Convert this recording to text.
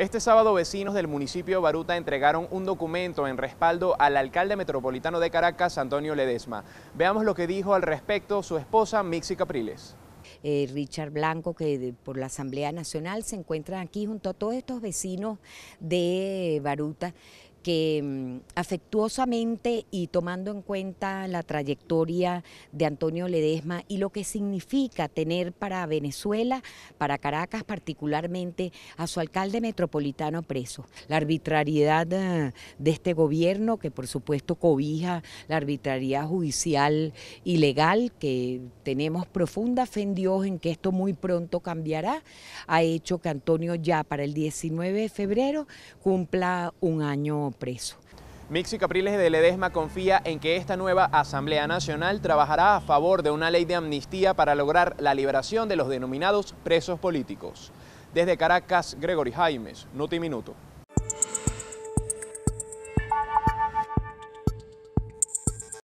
Este sábado vecinos del municipio de Baruta entregaron un documento en respaldo al alcalde metropolitano de Caracas, Antonio Ledesma. Veamos lo que dijo al respecto su esposa, Mixi Capriles. Eh, Richard Blanco, que por la Asamblea Nacional se encuentra aquí junto a todos estos vecinos de Baruta que mm, afectuosamente y tomando en cuenta la trayectoria de Antonio Ledesma y lo que significa tener para Venezuela, para Caracas particularmente, a su alcalde metropolitano preso. La arbitrariedad eh, de este gobierno, que por supuesto cobija la arbitrariedad judicial y legal, que tenemos profunda fe en Dios en que esto muy pronto cambiará, ha hecho que Antonio ya para el 19 de febrero cumpla un año preso. Mixi Capriles de Ledesma confía en que esta nueva Asamblea Nacional trabajará a favor de una ley de amnistía para lograr la liberación de los denominados presos políticos. Desde Caracas, Gregory Jaimes, Notiminuto. Minuto.